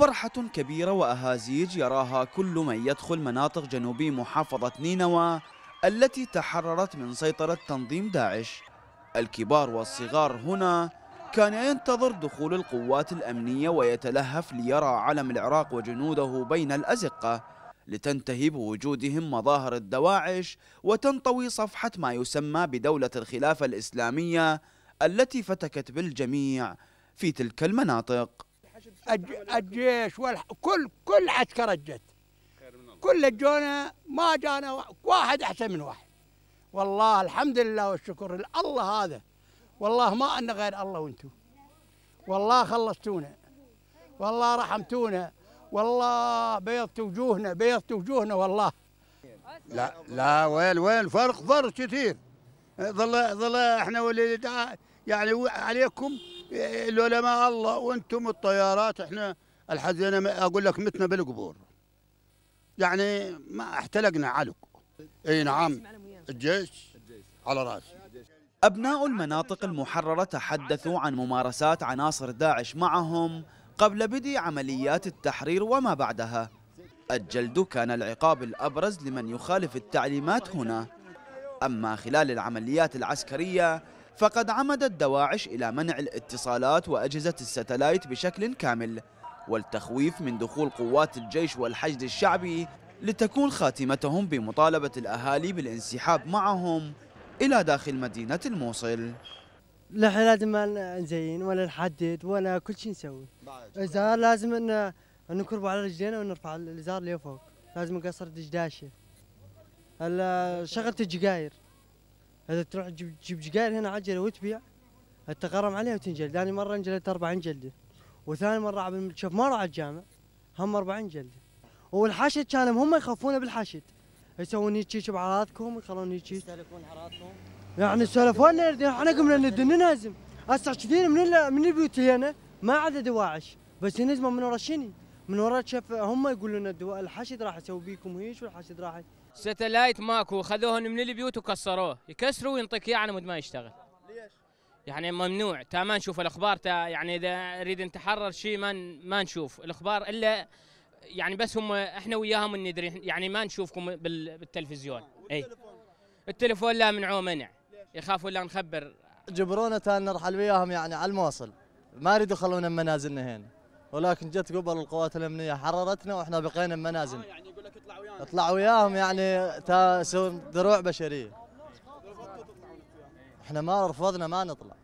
فرحة كبيرة وأهازيج يراها كل من يدخل مناطق جنوبي محافظة نينوى التي تحررت من سيطرة تنظيم داعش الكبار والصغار هنا كان ينتظر دخول القوات الأمنية ويتلهف ليرى علم العراق وجنوده بين الأزقة لتنتهي بوجودهم مظاهر الدواعش وتنطوي صفحة ما يسمى بدولة الخلافة الإسلامية التي فتكت بالجميع في تلك المناطق الجيش والح... كل كل عسكر جت كل جونا ما جانا واحد احسن من واحد والله الحمد لله والشكر الله هذا والله ما أن غير الله وانتم والله خلصتونا والله رحمتونا والله بيضت وجوهنا بيضت وجوهنا والله لا لا وين وين فرق فرق كثير ظل ظل احنا واللي يعني عليكم العلماء الله وانتم الطيارات احنا الحزينه اقول لك متنا بالقبور يعني ما احتلقنا علق اي نعم الجيش على راسي أبناء المناطق المحررة تحدثوا عن ممارسات عناصر داعش معهم قبل بدء عمليات التحرير وما بعدها الجلد كان العقاب الأبرز لمن يخالف التعليمات هنا أما خلال العمليات العسكرية فقد عمدت دواعش إلى منع الاتصالات وأجهزة الستلايت بشكل كامل والتخويف من دخول قوات الجيش والحشد الشعبي لتكون خاتمتهم بمطالبة الأهالي بالانسحاب معهم إلى داخل مدينة الموصل لا لازم نزين ولا نحدد ولا كل شيء نسوي الازار لازم ان نكرب على رجلينا ونرفع الازار لفوق لازم نقصر دشداشه شغله الجقاير هذا تروح تجيب جقال هنا عجله وتبيع تغرم عليها وتنجلد ثاني مره انجلدت 40 جلده وثاني مره شوف ما راح الجامع هم 40 جلده والحشد كانوا هم يخافون بالحشد يسوون هيك بعراضكم يخلون هيك يستهلكون عراضكم يعني سولفونا احنا قمنا ندن نازم هسه كثير من من البيوت هنا ما عدا دواعش بس ينزموا من ورا شني من وراء شاف هم يقولون الدواء الحشد راح يسوي بيكم هيك والحشد راح ستلايت ماكو خذوهن من البيوت وكسروه يكسروا وينطيك اياه على مود ما يشتغل ليش؟ يعني ممنوع تا ما نشوف الاخبار تا يعني اذا نريد نتحرر شيء ما ما نشوف الاخبار الا يعني بس هم احنا وياهم ندري يعني ما نشوفكم بالتلفزيون اي التليفون لا منعوه منع يخافوا لا نخبر جبرونا تا نرحل وياهم يعني على الموصل ما يريدوا يخلونا بمنازلنا منازلنا هنا ولكن جت قبل القوات الامنيه حررتنا واحنا بقينا بمنازل آه يعني يقول لك اطلع ويانا اطلع وياهم يعني تا دروع بشريه احنا ما رفضنا ما نطلع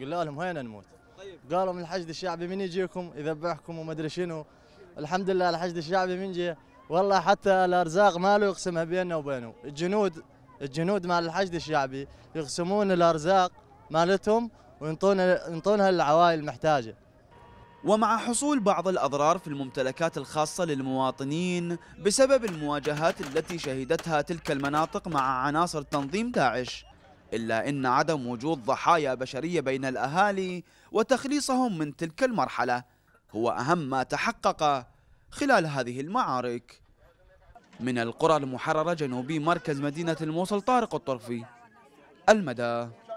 قلنا لهم وين نموت طيب. قالوا من الحشد الشعبي من يجيكم يذبحكم وما ادري شنو الحمد لله الحشد الشعبي من جه والله حتى الارزاق ماله يقسمها بيننا وبينه الجنود الجنود مال الحشد الشعبي يقسمون الارزاق مالتهم وينطونها ينطونها للعوائل المحتاجه ومع حصول بعض الأضرار في الممتلكات الخاصة للمواطنين بسبب المواجهات التي شهدتها تلك المناطق مع عناصر تنظيم داعش إلا أن عدم وجود ضحايا بشرية بين الأهالي وتخليصهم من تلك المرحلة هو أهم ما تحقق خلال هذه المعارك من القرى المحررة جنوبي مركز مدينة الموصل طارق الطرفي المدى